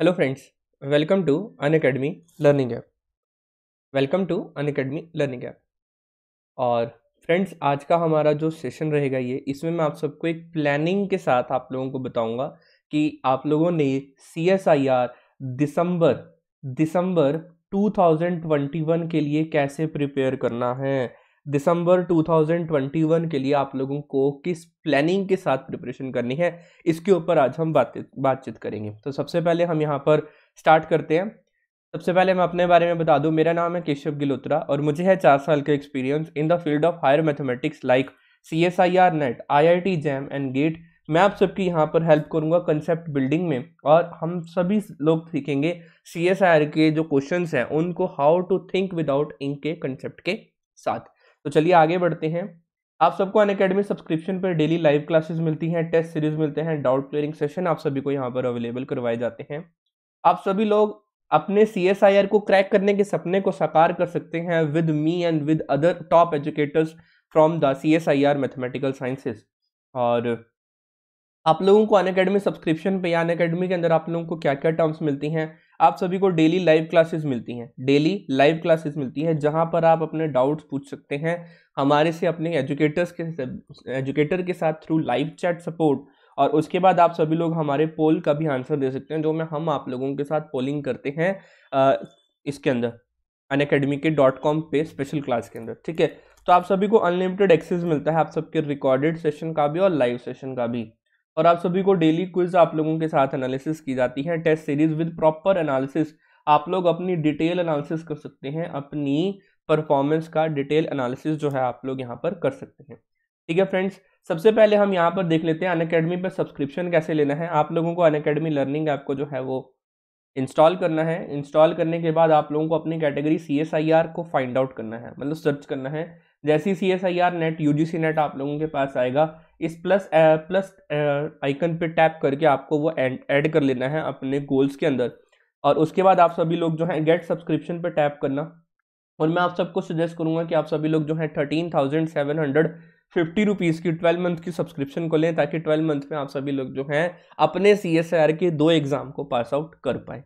Hello friends welcome to Unacademy learning app welcome to Unacademy learning app और friends आज का हमारा जो सेशन रहेगा ये इसमें मैं आप सबको एक प्लानिंग के साथ आप लोगों को बताऊंगा कि आप लोगों ने सी एस आई आर दिसंबर दिसंबर 2021 के लिए कैसे प्रिपेयर करना है दिसंबर 2021 के लिए आप लोगों को किस प्लानिंग के साथ प्रिपरेशन करनी है इसके ऊपर आज हम बात बातचीत करेंगे तो सबसे पहले हम यहाँ पर स्टार्ट करते हैं सबसे पहले मैं अपने बारे में बता दूँ मेरा नाम है केशव गिलोत्रा और मुझे है चार साल का experience in the field of higher mathematics like C S I R NET I I T JAM and GATE मैं आप सबकी यहाँ पर हेल्प करूँगा कंसेप्ट बिल्डिंग में और हम सभी लोग सीखेंगे सी एस आई आर के जो क्वेश्चन हैं उनको how to think without ink के कंसेप्ट के साथ तो चलिए आगे बढ़ते हैं आप सबको अन अकेडमी सब्सक्रिप्शन पर डेली लाइव क्लासेस मिलती हैं टेस्ट सीरीज मिलते हैं डाउट क्लियरिंग सेशन आप सभी को यहाँ पर अवेलेबल करवाए जाते हैं आप सभी लोग अपने सी को क्रैक करने के सपने को साकार कर सकते हैं with me and with other top educators from the C S I R mathematical sciences और आप लोगों को अन अकेडमी सब्सक्रिप्शन पर या अन अकेडमी के अंदर आप लोगों को क्या क्या टर्म्स मिलती हैं आप सभी को डेली लाइव क्लासेस मिलती हैं डेली लाइव क्लासेस मिलती हैं जहां पर आप अपने डाउट्स पूछ सकते हैं हमारे से अपने एजुकेटर्स के एजुकेटर के साथ थ्रू लाइव चैट सपोर्ट और उसके बाद आप सभी लोग हमारे पोल का भी आंसर दे सकते हैं जो में हम आप लोगों के साथ पोलिंग करते हैं आ, इसके अंदर अन अकेडमी के डॉट कॉम पे स्पेशल क्लास के अंदर ठीक है तो आप सभी को अनलिमिटेड एक्सेस मिलता है आप सबके रिकॉर्डेड सेशन का भी और लाइव सेशन का भी और आप सभी को डेली क्विज आप लोगों के साथ एनालिसिस की जाती है test series with proper analysis आप लोग अपनी डिटेल एनालिसिस कर सकते हैं अपनी परफॉर्मेंस का डिटेल एनालिसिस जो है आप लोग यहाँ पर कर सकते हैं ठीक है फ्रेंड्स सबसे पहले हम यहाँ पर देख लेते हैं अन पर सब्सक्रिप्शन कैसे लेना है आप लोगों को अन लर्निंग ऐप को जो है वो इंस्टॉल करना है इंस्टॉल करने के बाद आप लोगों को अपनी category C S I R को फाइंड आउट करना है मतलब सर्च करना है जैसे C S I R NET U G C NET आप लोगों के पास आएगा इस प्लस प्लस आइकन पे टैप करके आपको वो ऐड कर लेना है अपने गोल्स के अंदर और उसके बाद आप सभी लोग जो हैं गेट सब्सक्रिप्शन पे टैप करना और मैं आप सबको सजेस्ट करूंगा कि आप सभी लोग जो हैं thirteen thousand seven hundred fifty rupees की ट्वेल्व मंथ की सब्सक्रिप्शन को लें ताकि ट्वेल्व मंथ में आप सभी लोग जो हैं अपने सी एस आर के दो एग्ज़ाम को पास आउट कर पाए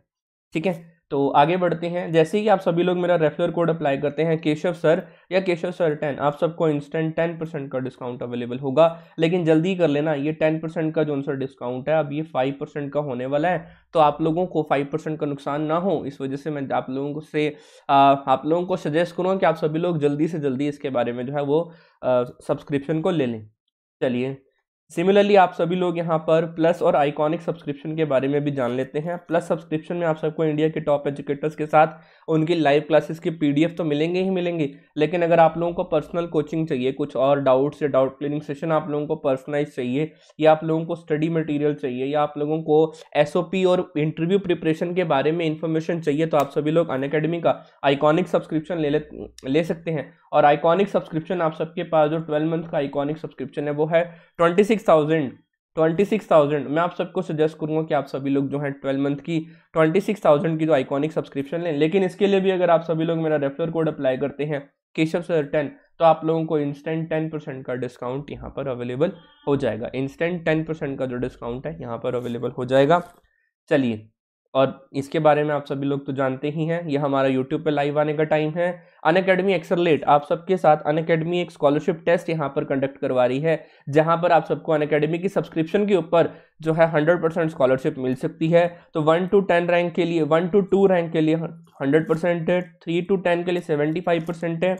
ठीक है तो आगे बढ़ते हैं जैसे ही आप सभी लोग मेरा रेफर कोड अप्लाई करते हैं केशव सर या केशव सर टेन आप सबको इंस्टेंट टेन परसेंट का डिस्काउंट अवेलेबल होगा लेकिन जल्दी कर लेना ये टेन परसेंट का जो सर डिस्काउंट है अब ये फाइव परसेंट का होने वाला है तो आप लोगों को फाइव परसेंट का नुकसान ना हो इस वजह से मैं आप लोगों को से आ, आप लोगों को सजेस्ट करूँगा कि आप सभी लोग जल्दी से जल्दी इसके बारे में जो है वो सब्सक्रिप्शन को ले लें चलिए सिमिलरली आप सभी लोग यहाँ पर प्लस और आइकॉनिक सब्सक्रिप्शन के बारे में भी जान लेते हैं प्लस सब्सक्रिप्शन में आप सबको इंडिया के टॉप एजुकेटर्स के साथ उनकी लाइव क्लासेस के पीडीएफ तो मिलेंगे ही मिलेंगे लेकिन अगर आप लोगों को पर्सनल कोचिंग चाहिए कुछ और डाउट्स या डाउट क्लियरिंग सेशन आप लोगों को पर्सनलाइज चाहिए या आप लोगों को स्टडी मटीरियल चाहिए या आप लोगों को एस और इंटरव्यू प्रिपरेशन के बारे में इन्फॉर्मेशन चाहिए तो आप सभी लोग अन का आइकॉनिक सब्सक्रिप्शन ले ले सकते हैं और आइकॉनिक सब्सक्रिप्शन आप सबके पास जो ट्वेल्व मंथ का आइकॉनिक सब्सक्रिप्शन है वो है twenty six thousand twenty six thousand मैं आप सबको सजेस्ट करूंगा कि आप सभी लोग जो है ट्वेल्व मंथ की ट्वेंटी सिक्स थाउजेंड की जो आइकॉनिक सब्सक्रिप्शन लें लेकिन इसके लिए भी अगर आप सभी लोग मेरा रेफर कोड अप्लाई करते हैं केशव सर टेन तो आप लोगों को इंस्टेंट टेन परसेंट का डिस्काउंट यहाँ पर अवेलेबल हो जाएगा इंस्टेंट टेन परसेंट का जो डिस्काउंट है यहाँ पर अवेलेबल हो जाएगा चलिए और इसके बारे में आप सभी लोग तो जानते ही हैं यह हमारा यूट्यूब पे लाइव आने का टाइम है अन अकेडमी एक्सरलेट आप सबके साथ अन अकेडमी एक स्कॉलरशिप टेस्ट यहाँ पर कंडक्ट करवा रही है जहाँ पर आप सबको अन अकेडमी की सब्सक्रिप्शन के ऊपर जो है हंड्रेड परसेंट स्कॉलरशिप मिल सकती है तो वन टू टेन रैंक के लिए वन टू टू रैंक के लिए हंड्रेड परसेंट है थ्री टू टेन के लिए सेवेंटी फाइव परसेंट है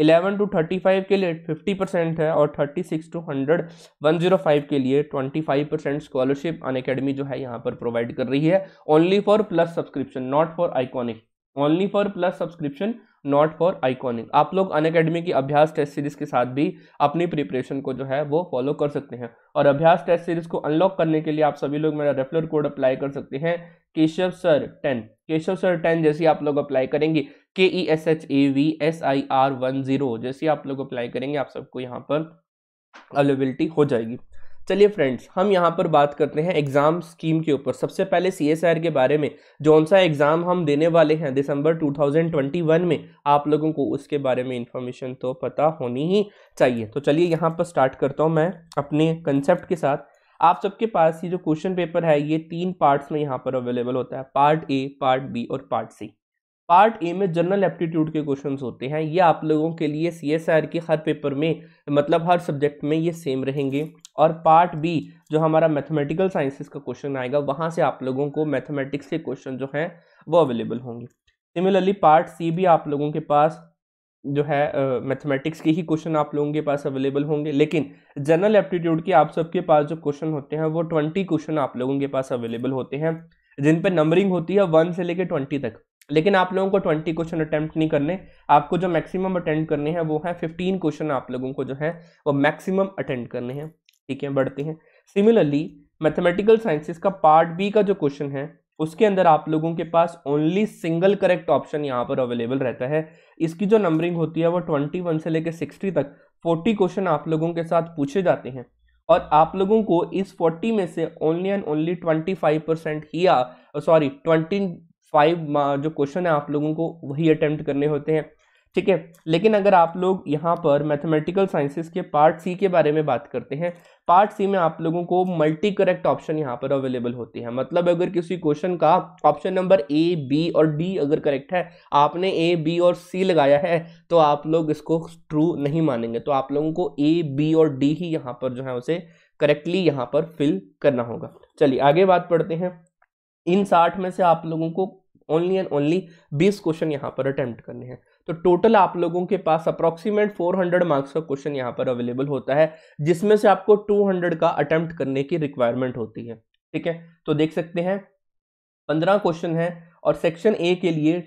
इलेवन टू थर्टी फाइव के लिए फिफ्टी परसेंट है और thirty six to hundred one zero five के लिए twenty five percent scholarship Unacademy जो है यहाँ पर प्रोवाइड कर रही है only for plus subscription not for iconic only for plus subscription not for iconic आप लोग अन अकेडमी की अभ्यास टेस्ट सीरीज के साथ भी अपनी प्रिपरेशन को जो है वो फॉलो कर सकते हैं और अभ्यास टेस्ट सीरीज को अनलॉक करने के लिए आप सभी लोग मेरा रेफरल कोड अप्लाई कर सकते हैं Keshav sir ten Keshav sir ten जैसे आप लोग अप्लाई करेंगे K E S H A V S I R one zero जैसे आप लोग अप्लाई करेंगे आप सबको यहाँ पर अवेलेबिलिटी हो जाएगी चलिए फ्रेंड्स हम यहाँ पर बात करते हैं एग्ज़ाम स्कीम के ऊपर सबसे पहले सी के बारे में जौन सा एग्ज़ाम हम देने वाले हैं दिसंबर 2021 में आप लोगों को उसके बारे में इन्फॉर्मेशन तो पता होनी ही चाहिए तो चलिए यहाँ पर स्टार्ट करता हूँ मैं अपने कंसेप्ट के साथ आप सबके पास ये जो क्वेश्चन पेपर है ये तीन पार्ट्स में यहाँ पर अवेलेबल होता है पार्ट ए पार्ट बी और पार्ट सी पार्ट ए में जनरल एप्टीट्यूड के क्वेश्चन होते हैं ये आप लोगों के लिए सी एस आर के हर पेपर में मतलब हर सब्जेक्ट में ये सेम रहेंगे और पार्ट बी जो हमारा मैथमेटिकल साइंसेस का क्वेश्चन आएगा वहाँ से आप लोगों को मैथमेटिक्स के क्वेश्चन जो हैं वो अवेलेबल होंगे सिमिलरली पार्ट सी भी आप लोगों के पास जो है मैथमेटिक्स uh, के ही क्वेश्चन आप लोगों के पास अवेलेबल होंगे लेकिन जनरल एप्टीट्यूड के आप सबके पास जो क्वेश्चन होते हैं वो ट्वेंटी क्वेश्चन आप लोगों के पास अवेलेबल होते हैं जिन पर नंबरिंग होती है वन से लेकर ट्वेंटी तक लेकिन आप लोगों को ट्वेंटी क्वेश्चन अटैम्प्ट नहीं करने आपको जो मैक्सिमम अटेंड करने हैं वो है फिफ्टीन क्वेश्चन आप लोगों को जो है वो मैक्सिमम अटेंड करने हैं ठीक है बढ़ते हैं सिमिलरली मैथमेटिकल साइंसिस का पार्ट बी का जो क्वेश्चन है उसके अंदर आप लोगों के पास ओनली सिंगल करेक्ट ऑप्शन यहाँ पर अवेलेबल रहता है इसकी जो नंबरिंग होती है वो ट्वेंटी वन से लेकर सिक्सटी तक फोर्टी क्वेश्चन आप लोगों के साथ पूछे जाते हैं और आप लोगों को इस फोर्टी में से only and only twenty five percent ही सॉरी ट्वेंटी फाइव जो क्वेश्चन है आप लोगों को वही अटैम्प्ट करने होते हैं ठीक है लेकिन अगर आप लोग यहाँ पर मैथमेटिकल साइंसेस के पार्ट सी के बारे में बात करते हैं पार्ट सी में आप लोगों को मल्टी करेक्ट ऑप्शन यहाँ पर अवेलेबल होते हैं मतलब अगर किसी क्वेश्चन का ऑप्शन नंबर ए बी और डी अगर करेक्ट है आपने ए बी और सी लगाया है तो आप लोग इसको ट्रू नहीं मानेंगे तो आप लोगों को ए बी और डी ही यहाँ पर जो है उसे करेक्टली यहाँ पर फिल करना होगा चलिए आगे बात पढ़ते हैं इन साठ में से आप लोगों को ओनली एंड ओनली बीस क्वेश्चन यहाँ पर अटैम्प्ट करने हैं तो टोटल आप लोगों के पास अप्रॉक्सीमेट 400 मार्क्स का क्वेश्चन यहाँ पर अवेलेबल होता है जिसमें से आपको 200 का अटेम्प्ट करने की रिक्वायरमेंट होती है ठीक है तो देख सकते हैं 15 क्वेश्चन है और सेक्शन ए के लिए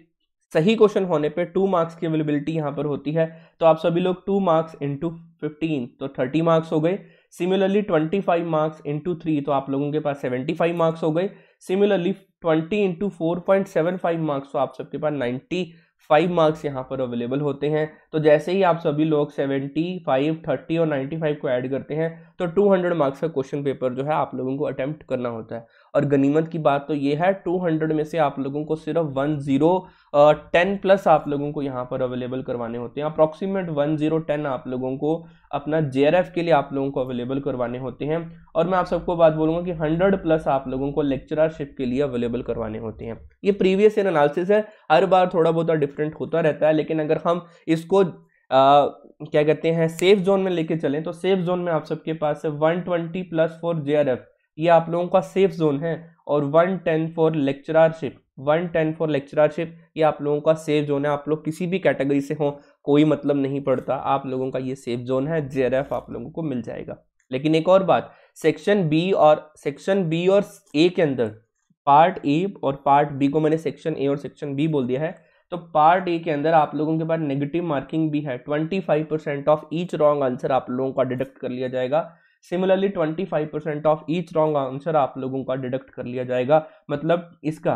सही क्वेश्चन होने पे टू मार्क्स की अवेलेबिलिटी यहाँ पर होती है तो आप सभी लोग टू मार्क्स इंटू फिफ्टीन तो थर्टी मार्क्स हो गए similarly twenty five marks into three तो आप लोगों के पास सेवेंटी फाइव मार्क्स हो गए सिमिलरली 20 इंटू फोर मार्क्स तो आप सबके पास 95 मार्क्स यहाँ पर अवेलेबल होते हैं तो जैसे ही आप सभी लोग 75, 30 और 95 को ऐड करते हैं तो 200 मार्क्स का क्वेश्चन पेपर जो है आप लोगों को अटैम्प्ट करना होता है और गनीमत की बात तो ये है 200 में से आप लोगों को सिर्फ वन जीरो टेन प्लस आप लोगों को यहाँ पर अवेलेबल करवाने होते हैं अप्रॉक्सीमेट वन जीरो टेन आप लोगों को अपना जे के लिए आप लोगों को अवेलेबल करवाने होते हैं और मैं आप सबको बात बोलूँगा कि हंड्रेड प्लस आप लोगों को लेक्चरारशिप के लिए अवेलेबल करवाने होते हैं ये प्रीवियस ईयर एनालिसिस है हर बार थोड़ा बहुत डिफरेंट होता रहता है लेकिन अगर हम इसको आ, क्या कहते हैं सेफ जोन में लेके चलें तो सेफ जोन में आप सबके पास है twenty plus for J R F ये आप लोगों का सेफ जोन है और one ten for lectureship one ten for lectureship ये आप लोगों का सेफ जोन है आप लोग किसी भी कैटेगरी से हो कोई मतलब नहीं पड़ता आप लोगों का ये सेफ जोन है जे आप लोगों को मिल जाएगा लेकिन एक और बात सेक्शन बी और सेक्शन बी और ए के अंदर पार्ट ए और पार्ट बी को मैंने सेक्शन ए और सेक्शन बी बोल दिया है तो पार्ट ए के अंदर आप लोगों के पास नेगेटिव मार्किंग भी है twenty five percent of each wrong answer आप लोगों का डिडक्ट कर लिया जाएगा similarly 25% of each wrong answer आप लोगों का डिडक्ट कर लिया जाएगा मतलब इसका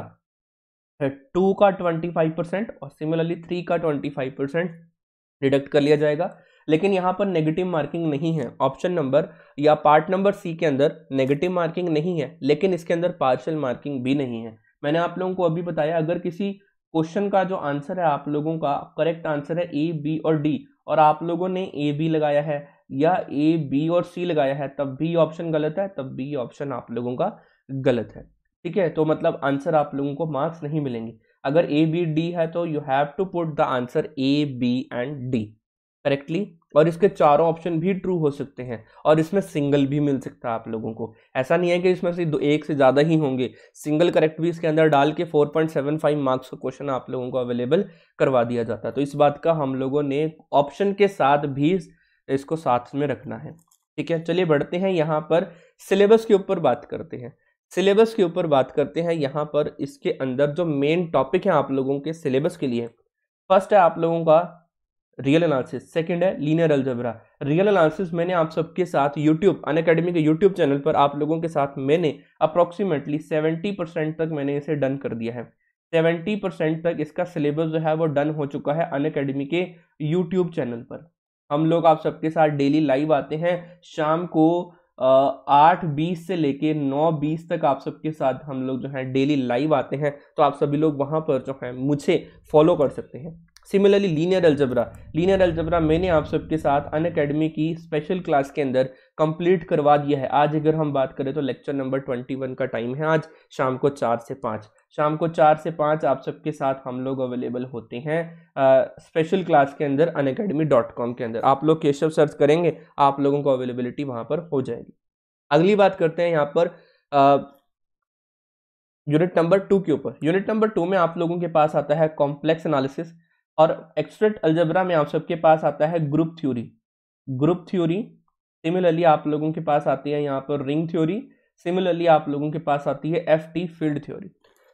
टू का 25% और सिमिलरली थ्री का 25% डिडक्ट कर लिया जाएगा लेकिन यहाँ पर नेगेटिव मार्किंग नहीं है ऑप्शन नंबर या पार्ट नंबर सी के अंदर नेगेटिव मार्किंग नहीं है लेकिन इसके अंदर पार्शल मार्किंग भी नहीं है मैंने आप लोगों को अभी बताया अगर किसी क्वेश्चन का जो आंसर है आप लोगों का करेक्ट आंसर है ए बी और डी और आप लोगों ने ए बी लगाया है या ए बी और सी लगाया है तब भी ऑप्शन गलत है तब बी ऑप्शन आप लोगों का गलत है ठीक है तो मतलब आंसर आप लोगों को मार्क्स नहीं मिलेंगे अगर ए बी डी है तो you have to put the answer A B and D correctly और इसके चारों ऑप्शन भी ट्रू हो सकते हैं और इसमें सिंगल भी मिल सकता है आप लोगों को ऐसा नहीं है कि इसमें से दो एक से ज़्यादा ही होंगे सिंगल करेक्ट भी इसके अंदर डाल के 4.75 मार्क्स का क्वेश्चन आप लोगों को अवेलेबल करवा दिया जाता है तो इस बात का हम लोगों ने ऑप्शन के साथ भी इसको साथ में रखना है ठीक है चलिए बढ़ते हैं यहाँ पर सिलेबस के ऊपर बात करते हैं सिलेबस के ऊपर बात करते हैं यहाँ पर इसके अंदर जो मेन टॉपिक है आप लोगों के सिलेबस के लिए फर्स्ट है आप लोगों का रियल एनालिसिस सेकंड है लीनियर अल्जबरा रियल एनालिसिस मैंने आप सबके साथ यूट्यूब अन के यूट्यूब चैनल पर आप लोगों के साथ मैंने अप्रॉक्सीमेटली सेवेंटी परसेंट तक मैंने इसे डन कर दिया है सेवेंटी परसेंट तक इसका सिलेबस जो है वो डन हो चुका है अन के यूट्यूब चैनल पर हम लोग आप सबके साथ डेली लाइव आते हैं शाम को आठ बीस से लेके नौ बीस तक आप सबके साथ हम लोग जो है डेली लाइव आते हैं तो आप सभी लोग वहाँ पर जो है मुझे फॉलो कर सकते हैं similarly linear algebra linear algebra मैंने आप सबके साथ अन अकेडमी की स्पेशल क्लास के अंदर कंप्लीट करवा दिया है आज अगर हम बात करें तो लेक्चर नंबर ट्वेंटी वन का टाइम है आज शाम को चार से पाँच शाम को चार से पाँच आप सबके साथ हम लोग अवेलेबल होते हैं स्पेशल क्लास के अंदर अन के अंदर आप लोग केशव सर्च करेंगे आप लोगों को अवेलेबिलिटी वहाँ पर हो जाएगी अगली बात करते हैं यहाँ पर यूनिट नंबर टू के ऊपर यूनिट नंबर टू में आप लोगों के पास आता है कॉम्प्लेक्स एनालिसिस और एक्सट्रेट अल्जबरा में आप सबके पास आता है group theory group theory similarly आप लोगों के पास आती है यहाँ पर रिंग थ्योरी सिमिलरली आप लोगों के पास आती है F T field theory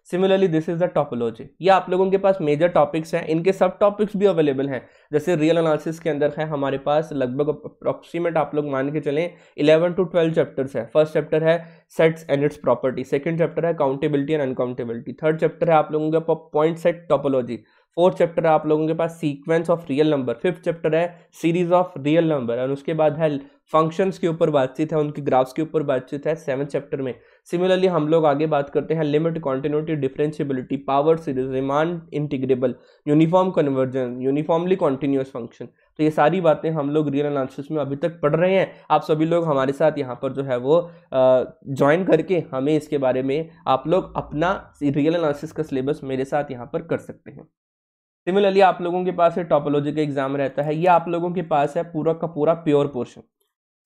similarly this is the topology ये आप लोगों के पास मेजर टॉपिक्स हैं इनके सब टॉपिक्स भी अवेलेबल हैं जैसे रियल एनालिसिस के अंदर है हमारे पास लगभग अप्रॉक्सीमेट आप लोग मान के चलें 11 टू 12 चैप्टर्स हैं फर्स्ट चैप्टर है sets and its property second chapter है countability and uncountability third chapter है आप लोगों का point set topology fourth chapter है आप लोगों के पास sequence of real number fifth chapter है सीरीज ऑफ रियल नंबर और उसके बाद है फंक्शंस के ऊपर बातचीत है उनके ग्राफ्स के ऊपर बातचीत है सेवन चैप्टर में सिमिलरली हम लोग आगे बात करते हैं limit continuity differentiability power series Riemann integrable uniform convergence uniformly continuous function तो ये सारी बातें हम लोग रियल एनालिसिस में अभी तक पढ़ रहे हैं आप सभी लोग हमारे साथ यहाँ पर जो है वो ज्वाइन करके हमें इसके बारे में आप लोग अपना रियल एनालिसिस का सिलेबस मेरे साथ यहाँ पर कर सकते हैं सिमिलरली आप लोगों के पास ये टॉपोलॉजी का एग्जाम रहता है ये आप लोगों के पास है पूरा का पूरा प्योर पोर्शन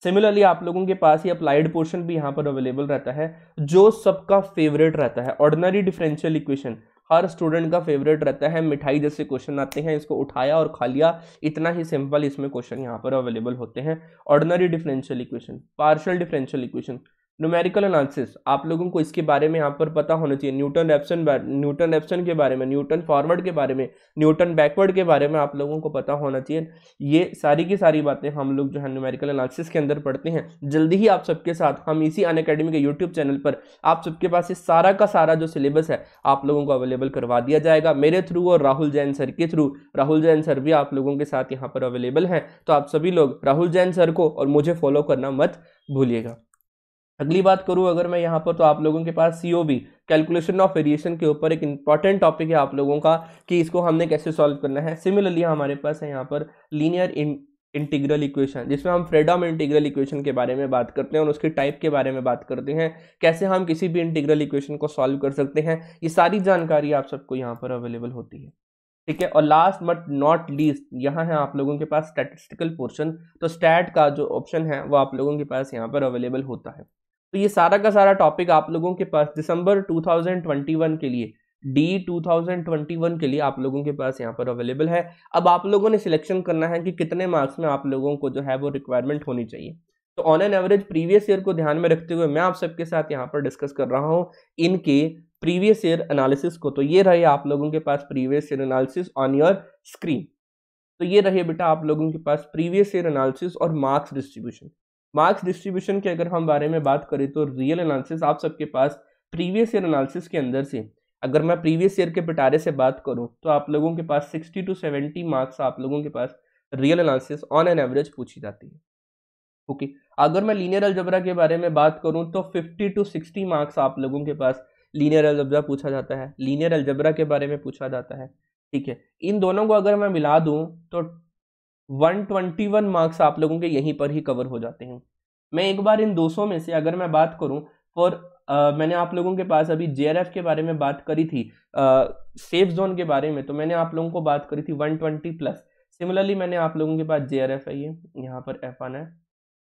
सिमिलरली आप लोगों के पास ही अप्लाइड पोर्शन भी यहाँ पर अवेलेबल रहता है जो सबका फेवरेट रहता है ऑर्डनरी डिफरेंशियल इक्वेशन हर स्टूडेंट का फेवरेट रहता है मिठाई जैसे क्वेश्चन आते हैं इसको उठाया और खा लिया इतना ही सिंपल इसमें क्वेश्चन यहाँ पर अवेलेबल होते हैं ordinary differential equation partial differential equation numerical analysis आप लोगों को इसके बारे में यहाँ पर पता होना चाहिए न्यूटन रेप्सन न्यूटन रेप्सन के बारे में न्यूटन फॉरवर्ड के बारे में न्यूटन बैकवर्ड के बारे में आप लोगों को पता होना चाहिए ये सारी की सारी बातें हम लोग जो है न्यूमेरिकल एनालिसिस के अंदर पढ़ते हैं जल्दी ही आप सबके साथ हम इसी अन अकेडमी के यूट्यूब चैनल पर आप सबके पास ये सारा का सारा जो सिलेबस है आप लोगों को अवेलेबल करवा दिया जाएगा मेरे थ्रू और राहुल जैन सर के थ्रू राहुल जैन सर भी आप लोगों के साथ यहाँ पर अवेलेबल हैं तो आप सभी लोग राहुल जैन सर को और मुझे फॉलो करना मत भूलिएगा अगली बात करूँ अगर मैं यहाँ पर तो आप लोगों के पास C O B calculation of variation के ऊपर एक इंपॉर्टेंट टॉपिक है आप लोगों का कि इसको हमने कैसे सॉल्व करना है सिमिलरली हमारे पास है यहाँ पर लीनियर इंटीग्रल इक्वेशन जिसमें हम फ्रीडम इंटीग्रल इक्वेशन के बारे में बात करते हैं और उसके टाइप के बारे में बात करते हैं कैसे हम किसी भी इंटीग्रल इक्वेशन को सॉल्व कर सकते हैं ये सारी जानकारी आप सबको यहाँ पर अवेलेबल होती है ठीक है और लास्ट बट नॉट लीस्ट यहाँ है आप लोगों के पास स्टैटिस्टिकल पोर्शन तो स्टैट का जो ऑप्शन है वो आप लोगों के पास यहाँ पर अवेलेबल होता है तो ये सारा का सारा टॉपिक आप लोगों के पास दिसंबर 2021 के लिए डी 2021 के लिए आप लोगों के पास यहाँ पर अवेलेबल है अब आप लोगों ने सिलेक्शन करना है कि कितने मार्क्स में आप लोगों को जो है वो रिक्वायरमेंट होनी चाहिए तो on an average previous year को ध्यान में रखते हुए मैं आप सबके साथ यहाँ पर डिस्कस कर रहा हूँ इनके प्रीवियस ईयर एनालिसिस को तो ये रहे आप लोगों के पास previous year analysis on your screen तो ये रहे बेटा आप लोगों के पास प्रीवियस ईयर एनालिसिस और मार्क्स डिस्ट्रीब्यूशन मार्क्स डिस्ट्रीब्यूशन के अगर हम बारे में बात करें तो रियल एनालिसिस आप सबके पास प्रीवियस ईयर एनालिसिस के अंदर से अगर मैं प्रीवियस ईयर के पिटारे से बात करूं तो आप लोगों के पास 60 टू 70 मार्क्स आप लोगों के पास real analysis on an average पूछी जाती है ओके okay. अगर मैं लीनियर अलजबरा के बारे में बात करूं तो 50 टू 60 मार्क्स आप लोगों के पास लीनियर अलजबरा पूछा जाता है लीनियर अलजबरा के बारे में पूछा जाता है ठीक है इन दोनों को अगर मैं मिला दूँ तो 121 मार्क्स आप लोगों के यहीं पर ही कवर हो जाते हैं मैं एक बार इन 200 में से अगर मैं बात करूं फॉर मैंने आप लोगों के पास अभी जे के बारे में बात करी थी सेफ जोन के बारे में तो मैंने आप लोगों को बात करी थी 120 प्लस सिमिलरली मैंने आप लोगों के पास जे है ये यहाँ पर एफ आना है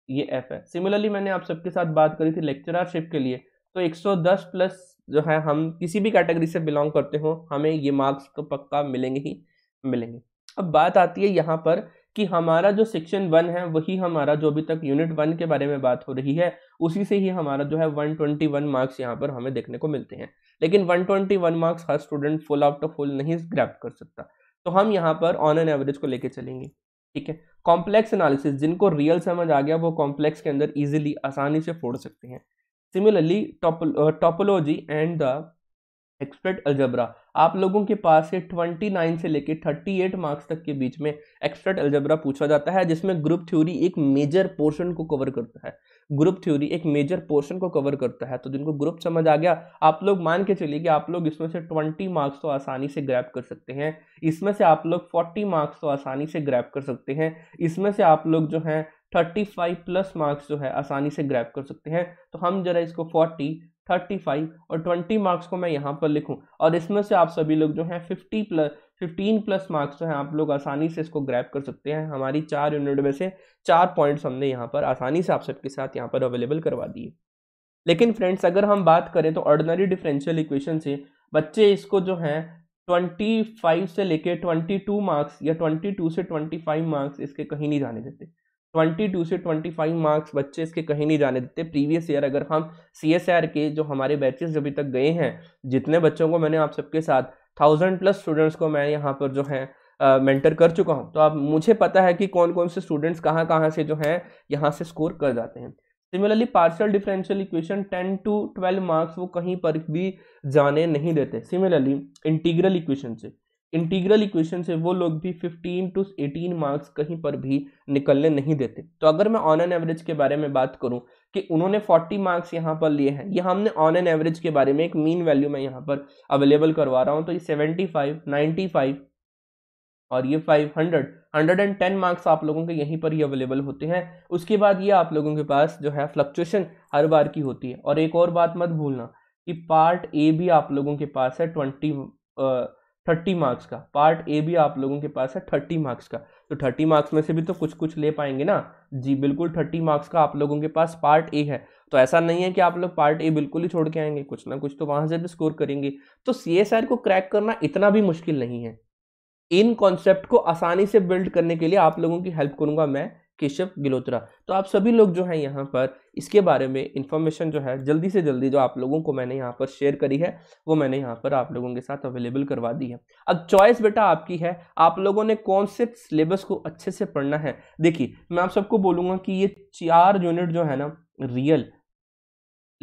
ये एफ है सिमिलरली मैंने आप सबके साथ बात करी थी लेक्चरारशिप के लिए तो दस प्लस जो है हम किसी भी कैटेगरी से बिलोंग करते हो हमें ये मार्क्स तो पक्का मिलेंगे ही मिलेंगे अब बात आती है यहाँ पर कि हमारा जो सेक्शन वन है वही हमारा जो अभी तक यूनिट वन के बारे में बात हो रही है उसी से ही हमारा जो है 121 मार्क्स यहाँ पर हमें देखने को मिलते हैं लेकिन 121 मार्क्स हर student full out of full नहीं ग्रैप कर सकता तो हम यहाँ पर ऑन एन एवरेज को लेके चलेंगे ठीक है कॉम्प्लेक्स एनालिसिस जिनको रियल समझ आ गया वो कॉम्प्लेक्स के अंदर ईजिली आसानी से फोड़ सकते हैं similarly topology and the abstract algebra आप लोगों के पास से 29 से लेके 38 मार्क्स तक के बीच में एक्सप्रेट अलजबरा पूछा जाता है जिसमें ग्रुप थ्योरी एक मेजर पोर्शन को कवर करता है ग्रुप थ्योरी एक मेजर पोर्शन को कवर करता है तो जिनको ग्रुप समझ आ गया आप लोग मान के चलिए कि आप लोग इसमें से 20 मार्क्स तो आसानी से ग्रैप कर सकते हैं इसमें से आप लोग 40 मार्क्स तो आसानी से ग्रैप कर सकते हैं इसमें से आप लोग जो हैं 35 प्लस मार्क्स जो है आसानी से ग्रैप कर सकते हैं तो हम जरा इसको 40 थर्टी फाइव और ट्वेंटी मार्क्स को मैं यहाँ पर लिखूँ और इसमें से आप सभी लोग जो हैं fifty plus fifteen plus marks जो हैं आप लोग आसानी से इसको ग्रैप कर सकते हैं हमारी चार यूनिट में से चार पॉइंट्स हमने यहाँ पर आसानी से आप सबके साथ यहाँ पर अवेलेबल करवा दिए लेकिन फ्रेंड्स अगर हम बात करें तो ऑर्डनरी डिफरेंशियल इक्वेशन से बच्चे इसको जो है 25 से लेके 22 मार्क्स या 22 से 25 मार्क्स इसके कहीं नहीं जाने देते 22 से 25 मार्क्स बच्चे इसके कहीं नहीं जाने देते प्रीवियस ईयर अगर हम सी के जो हमारे बैचेस अभी तक गए हैं जितने बच्चों को मैंने आप सबके साथ थाउजेंड प्लस स्टूडेंट्स को मैं यहाँ पर जो है मेंटर कर चुका हूँ तो अब मुझे पता है कि कौन कौन से स्टूडेंट्स कहाँ कहाँ से जो है यहाँ से स्कोर कर जाते हैं similarly partial differential equation 10 to 12 marks वो कहीं पर भी जाने नहीं देते सिमिलरली इंटीग्रल इक्वेशन से इंटीग्रल इक्वेशन से वो लोग भी 15 टू 18 मार्क्स कहीं पर भी निकलने नहीं देते तो अगर मैं ऑन एन एवरेज के बारे में बात करूं कि उन्होंने 40 मार्क्स यहाँ पर लिए हैं ये हमने ऑन एन एवरेज के बारे में एक मीन वैल्यू मैं यहाँ पर अवेलेबल करवा रहा हूँ तो ये 75 95 और ये 500 110 मार्क्स आप लोगों के यहीं पर ही अवेलेबल होते हैं उसके बाद ये आप लोगों के पास जो है फ्लक्चुएशन हर बार की होती है और एक और बात मत भूलना कि पार्ट ए भी आप लोगों के पास है ट्वेंटी थर्टी मार्क्स का पार्ट ए भी आप लोगों के पास है थर्टी मार्क्स का तो थर्टी मार्क्स में से भी तो कुछ कुछ ले पाएंगे ना जी बिल्कुल थर्टी मार्क्स का आप लोगों के पास पार्ट ए है तो ऐसा नहीं है कि आप लोग पार्ट ए बिल्कुल ही छोड़ के आएंगे कुछ ना कुछ तो वहां से भी स्कोर करेंगे तो सी को क्रैक करना इतना भी मुश्किल नहीं है इन कॉन्सेप्ट को आसानी से बिल्ड करने के लिए आप लोगों की हेल्प करूंगा मैं केशव गिलोत्रा तो आप सभी लोग जो है यहाँ पर इसके बारे में इन्फॉर्मेशन जो है जल्दी से जल्दी जो आप लोगों को मैंने यहाँ पर शेयर करी है वो मैंने यहाँ पर आप लोगों के साथ अवेलेबल करवा दी है अब चॉइस बेटा आपकी है आप लोगों ने कौन से सिलेबस को अच्छे से पढ़ना है देखिए मैं आप सबको बोलूँगा कि ये चार यूनिट जो है ना real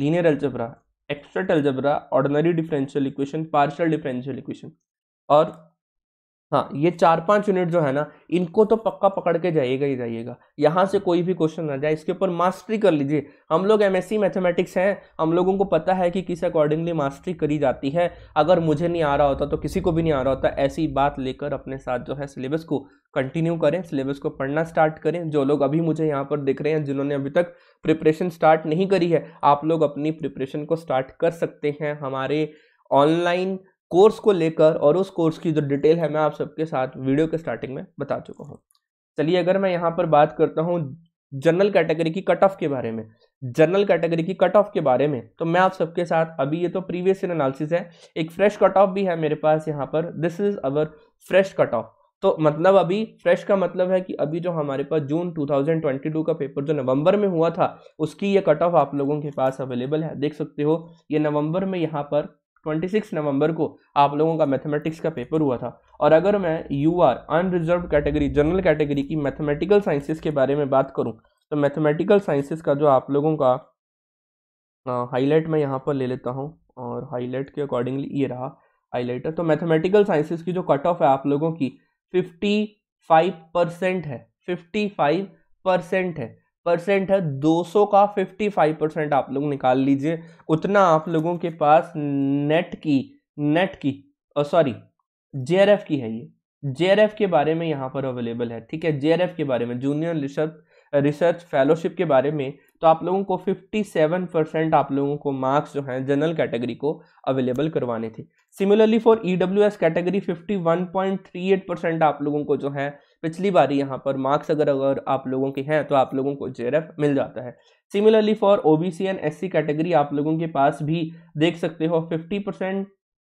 linear algebra abstract algebra ordinary differential equation partial differential equation और हाँ ये चार पांच यूनिट जो है ना इनको तो पक्का पकड़ के जाइएगा ही जाइएगा यहाँ से कोई भी क्वेश्चन ना जाए इसके ऊपर मास्टरी कर लीजिए हम लोग एमएससी मैथमेटिक्स हैं हम लोगों को पता है कि किस अकॉर्डिंगली मास्टरी करी जाती है अगर मुझे नहीं आ रहा होता तो किसी को भी नहीं आ रहा होता ऐसी बात लेकर अपने साथ जो है सिलेबस को कंटिन्यू करें सिलेबस को पढ़ना स्टार्ट करें जो लोग अभी मुझे यहाँ पर दिख रहे हैं जिन्होंने अभी तक प्रिपरेशन स्टार्ट नहीं करी है आप लोग अपनी प्रिपरेशन को स्टार्ट कर सकते हैं हमारे ऑनलाइन कोर्स को लेकर और उस कोर्स की जो डिटेल है मैं आप सबके साथ वीडियो के स्टार्टिंग में बता चुका हूँ चलिए अगर मैं यहाँ पर बात करता हूँ जनरल कैटेगरी की कट ऑफ के बारे में जनरल कैटेगरी की कट ऑफ के बारे में तो मैं आप सबके साथ अभी ये तो प्रीवियस इन एनालिसिस है एक फ्रेश कट ऑफ भी है मेरे पास यहाँ पर this is our fresh cut off तो मतलब अभी फ्रेश का मतलब है कि अभी जो हमारे पास जून 2022 का पेपर जो नवंबर में हुआ था उसकी ये कट ऑफ आप लोगों के पास अवेलेबल है देख सकते हो ये नवंबर में यहाँ पर 26 नवंबर को आप लोगों का मैथमेटिक्स का पेपर हुआ था और अगर मैं you are unreserved category general category की मैथमेटिकल साइंसेस के बारे में बात करूं तो मैथमेटिकल साइंसेस का जो आप लोगों का हाईलाइट मैं यहाँ पर ले लेता हूँ और हाईलाइट के अकॉर्डिंगली ये रहा हाईलाइटर तो मैथमेटिकल साइंसिस की जो कट ऑफ है आप लोगों की फिफ्टी फाइव परसेंट है फिफ्टी फाइव परसेंट है परसेंट है 200 का 55 परसेंट आप लोग निकाल लीजिए उतना आप लोगों के पास नेट की नेट की सॉरी जे की है ये जे के बारे में यहाँ पर अवेलेबल है ठीक है जे के बारे में जूनियर रिसर्च रिसर्च फेलोशिप के बारे में तो आप लोगों को 57 परसेंट आप लोगों को मार्क्स जो हैं जनरल कैटेगरी को अवेलेबल करवाने थे similarly for E category 51.38 percent आप लोगों को जो है पिछली बारी यहाँ पर मार्क्स अगर अगर आप लोगों के हैं तो आप लोगों को जे मिल जाता है similarly for O B C and S category आप लोगों के पास भी देख सकते हो फिफ्टी परसेंट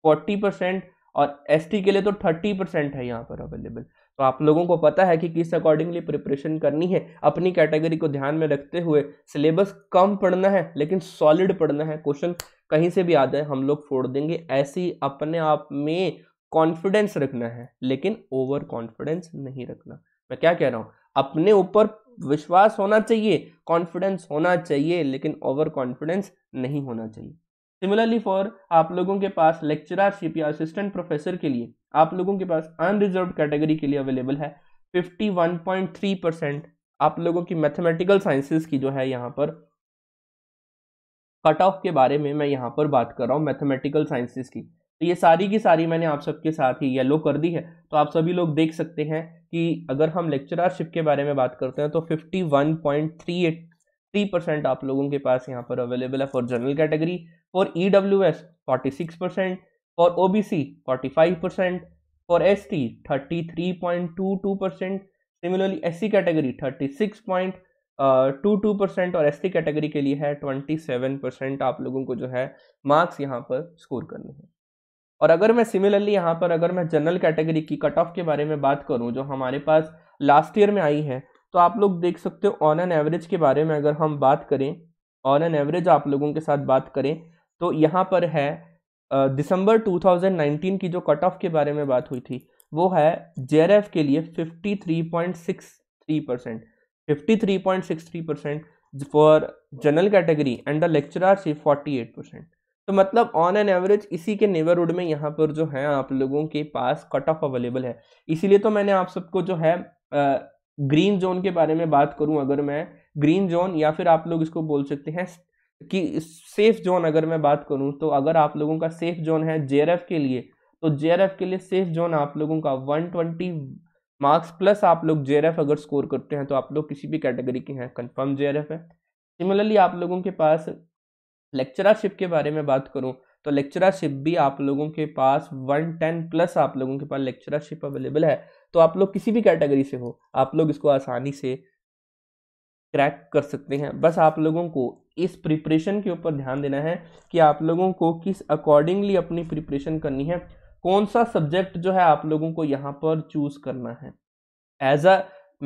फोर्टी परसेंट और एस के लिए तो थर्टी परसेंट है यहाँ पर अवेलेबल तो आप लोगों को पता है कि किस अकॉर्डिंगली प्रिपरेशन करनी है अपनी कैटेगरी को ध्यान में रखते हुए सिलेबस कम पढ़ना है लेकिन सॉलिड पढ़ना है क्वेश्चन कहीं से भी आ जाए हम लोग फोड़ देंगे ऐसी अपने आप में कॉन्फिडेंस रखना है लेकिन ओवर कॉन्फिडेंस नहीं रखना मैं क्या कह रहा हूँ अपने ऊपर विश्वास होना चाहिए कॉन्फिडेंस होना चाहिए लेकिन ओवर कॉन्फिडेंस नहीं होना चाहिए सिमिलरली फॉर आप लोगों के पास लेक्चरारशिप या असिस्टेंट प्रोफेसर के लिए आप लोगों के पास अनरिजर्व कैटेगरी के लिए अवेलेबल है 51.3 परसेंट आप लोगों की मैथमेटिकल साइंसेस की जो है यहाँ पर कट ऑफ के बारे में मैं यहाँ पर बात कर रहा हूँ मैथमेटिकल साइंसेस की तो ये सारी की सारी मैंने आप सबके साथ ही येलो कर दी है तो आप सभी लोग देख सकते हैं कि अगर हम लेक्चरारशिप के बारे में बात करते हैं तो 51.38 थ्री परसेंट आप लोगों के पास यहाँ पर अवेलेबल है for general category for E W S forty six percent for O B C forty five percent for S T thirty three point two two percent similarly S C category thirty six point two two percent और S T category के लिए है twenty seven percent आप लोगों को जो है marks यहाँ पर स्कोर करने हैं और अगर मैं सिमिलरली यहाँ पर अगर मैं जनरल कैटेगरी की कट ऑफ के बारे में बात करूँ जो हमारे पास लास्ट ईयर में आई है तो आप लोग देख सकते हो ऑन एन एवरेज के बारे में अगर हम बात करें ऑन एन एवरेज आप लोगों के साथ बात करें तो यहाँ पर है दिसंबर 2019 की जो कट ऑफ के बारे में बात हुई थी वो है जे के लिए 53.63 percent fifty percent for general category and the lecture से 48 परसेंट तो मतलब ऑन एन एवरेज इसी के नेबरहुड में यहाँ पर जो है आप लोगों के पास कट ऑफ अवेलेबल है इसीलिए तो मैंने आप सबको जो है ग्रीन जोन के बारे में बात करूं अगर मैं ग्रीन जोन या फिर आप लोग इसको बोल सकते हैं कि सेफ जोन अगर मैं बात करूं तो अगर आप लोगों का सेफ जोन है जे के लिए तो जे के लिए सेफ जोन आप लोगों का 120 मार्क्स प्लस आप लोग जे अगर स्कोर करते हैं तो आप लोग किसी भी कैटेगरी के हैं कंफर्म जे है सिमिलरली आप लोगों के पास लेक्चरारशिप के बारे में बात करूँ तो लेक्चरारशिप भी आप लोगों के पास टेन प्लस आप लोगों के पास लेक्चरारशिप अवेलेबल है तो आप लोग किसी भी कैटेगरी से हो आप लोग इसको आसानी से क्रैक कर सकते हैं बस आप लोगों को इस प्रिपरेशन के ऊपर ध्यान देना है कि आप लोगों को किस अकॉर्डिंगली अपनी प्रिपरेशन करनी है कौन सा सब्जेक्ट जो है आप लोगों को यहाँ पर चूज़ करना है as a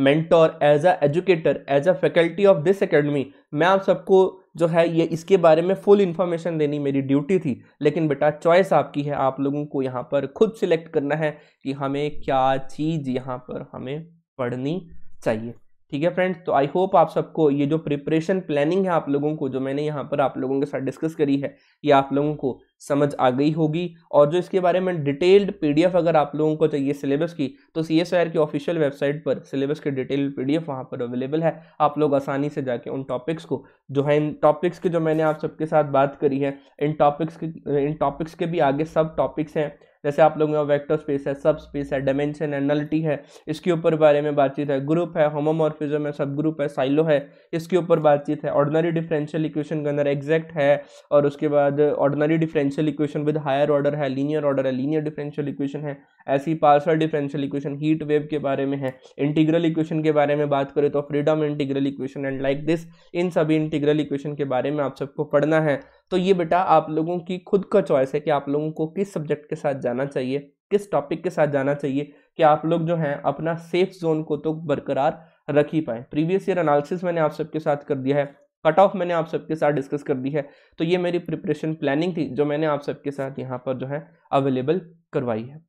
mentor as a educator as a faculty of this academy मैं आप सबको जो है ये इसके बारे में फुल इन्फॉर्मेशन देनी मेरी ड्यूटी थी लेकिन बेटा चॉइस आपकी है आप लोगों को यहाँ पर खुद सिलेक्ट करना है कि हमें क्या चीज़ यहाँ पर हमें पढ़नी चाहिए ठीक है फ्रेंड्स तो आई होप आप सबको ये जो प्रिपरेशन प्लानिंग है आप लोगों को जो मैंने यहाँ पर आप लोगों के साथ डिस्कस करी है ये आप लोगों को समझ आ गई होगी और जो इसके बारे में डिटेल्ड पीडीएफ अगर आप लोगों को चाहिए सिलेबस की तो सी एस की ऑफिशियल वेबसाइट पर सिलेबस के डिटेल्ड पीडीएफ वहाँ पर अवेलेबल है आप लोग आसानी से जाके उन टॉपिक्स को जो है इन टॉपिक्स के जो मैंने आप सबके साथ बात करी है इन टॉपिक्स के इन टॉपिक्स के भी आगे सब टॉपिक्स हैं जैसे आप लोगों का वैक्टर स्पेस है सब स्पेस है डायमेंशन है नलिटी है इसके ऊपर बारे में बातचीत है ग्रुप है होमोमॉर्फिज्म है सब ग्रुप है साइलो है इसके ऊपर बातचीत है ऑर्डनरी डिफरेंशियल इक्वेशन के अंदर एग्जैक्ट है और उसके बाद ordinary differential differential equation with higher order है लीनियर ऑर्डर है लीनियर डिफरेंशियल इक्वेशन है ऐसी partial differential equation heat wave के बारे में है इंटीग्रल इक्वेशन के बारे में बात करें तो Fredholm integral equation and like this इन सभी इंटीग्रल इक्वेशन के बारे में आप सबको पढ़ना है तो ये बेटा आप लोगों की खुद का चॉइस है कि आप लोगों को किस सब्जेक्ट के साथ जाना चाहिए किस टॉपिक के साथ जाना चाहिए कि आप लोग जो हैं अपना सेफ जोन को तो बरकरार रख ही पाएँ प्रीवियस ईयर एनालिसिस मैंने आप सबके साथ कर दिया है कट ऑफ मैंने आप सबके साथ डिस्कस कर दी है तो ये मेरी प्रिपरेशन प्लानिंग थी जो मैंने आप सबके साथ यहाँ पर जो है अवेलेबल करवाई है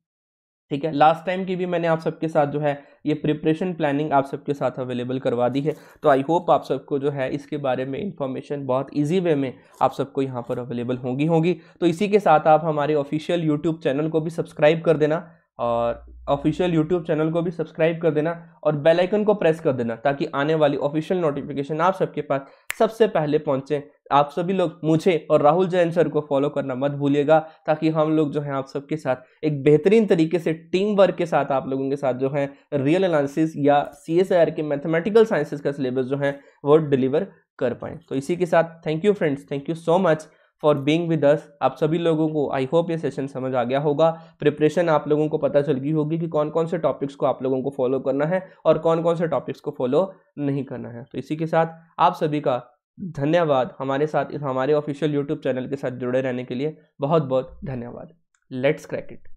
ठीक है लास्ट टाइम की भी मैंने आप सबके साथ जो है ये प्रिपरेशन प्लानिंग आप सबके साथ अवेलेबल करवा दी है तो आई होप आप सबको जो है इसके बारे में इन्फॉर्मेशन बहुत इजी वे में आप सबको यहाँ पर अवेलेबल होंगी होंगी तो इसी के साथ आप हमारे ऑफिशियल यूट्यूब चैनल को भी सब्सक्राइब कर देना और ऑफिशियल यूट्यूब चैनल को भी सब्सक्राइब कर देना और बेल आइकन को प्रेस कर देना ताकि आने वाली ऑफिशियल नोटिफिकेशन आप सबके पास सबसे पहले पहुंचे आप सभी लोग मुझे और राहुल जैन सर को फॉलो करना मत भूलिएगा ताकि हम लोग जो हैं आप सबके साथ एक बेहतरीन तरीके से टीम वर्क के साथ आप लोगों के साथ जो है रियल एनालिसिस या सी के मैथमेटिकल साइंसिस का सिलेबस जो है वो डिलीवर कर पाएँ तो इसी के साथ thank you friends thank you so much for being with us आप सभी लोगों को आई होप ये सेशन समझ आ गया होगा प्रिपरेशन आप लोगों को पता चल गई होगी कि कौन कौन से टॉपिक्स को आप लोगों को फॉलो करना है और कौन कौन से टॉपिक्स को फॉलो नहीं करना है तो इसी के साथ आप सभी का धन्यवाद हमारे साथ इस हमारे ऑफिशियल यूट्यूब चैनल के साथ जुड़े रहने के लिए बहुत बहुत धन्यवाद लेट्स क्रैक इट